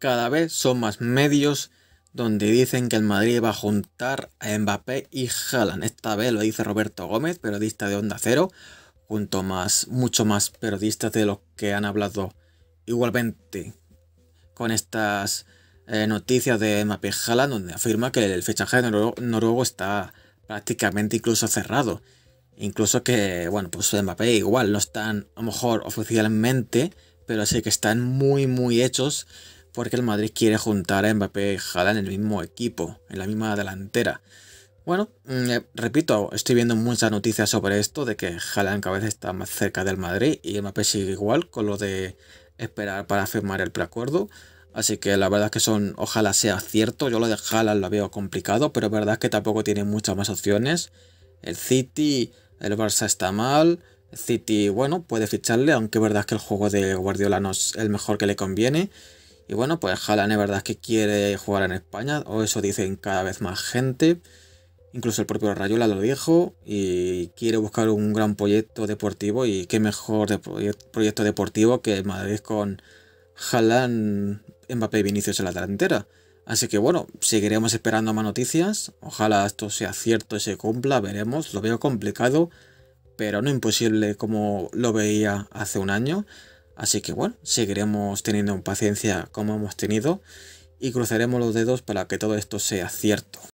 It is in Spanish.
Cada vez son más medios donde dicen que el Madrid va a juntar a Mbappé y Haaland. Esta vez lo dice Roberto Gómez, periodista de Onda Cero, junto más, mucho más periodistas de los que han hablado igualmente con estas eh, noticias de Mbappé y Haaland, donde afirma que el fechaje noruego, noruego está prácticamente incluso cerrado. Incluso que, bueno, pues Mbappé igual no están a lo mejor oficialmente, pero sí que están muy, muy hechos porque el Madrid quiere juntar a Mbappé y Jalan en el mismo equipo, en la misma delantera. Bueno, mm, eh, repito, estoy viendo muchas noticias sobre esto, de que Haaland cada vez está más cerca del Madrid y Mbappé sigue igual con lo de esperar para firmar el preacuerdo. Así que la verdad es que son, ojalá sea cierto, yo lo de Haaland lo veo complicado, pero la verdad es que tampoco tiene muchas más opciones. El City, el Barça está mal, City, bueno, puede ficharle, aunque la verdad es que el juego de Guardiola no es el mejor que le conviene. Y bueno, pues Haaland es verdad que quiere jugar en España, o eso dicen cada vez más gente. Incluso el propio Rayola lo dijo y quiere buscar un gran proyecto deportivo y qué mejor proyecto deportivo que Madrid con Haaland, Mbappé y Vinicius en la delantera. Así que bueno, seguiremos esperando más noticias. Ojalá esto sea cierto y se cumpla, veremos. Lo veo complicado, pero no imposible como lo veía hace un año. Así que bueno, seguiremos teniendo paciencia como hemos tenido y cruzaremos los dedos para que todo esto sea cierto.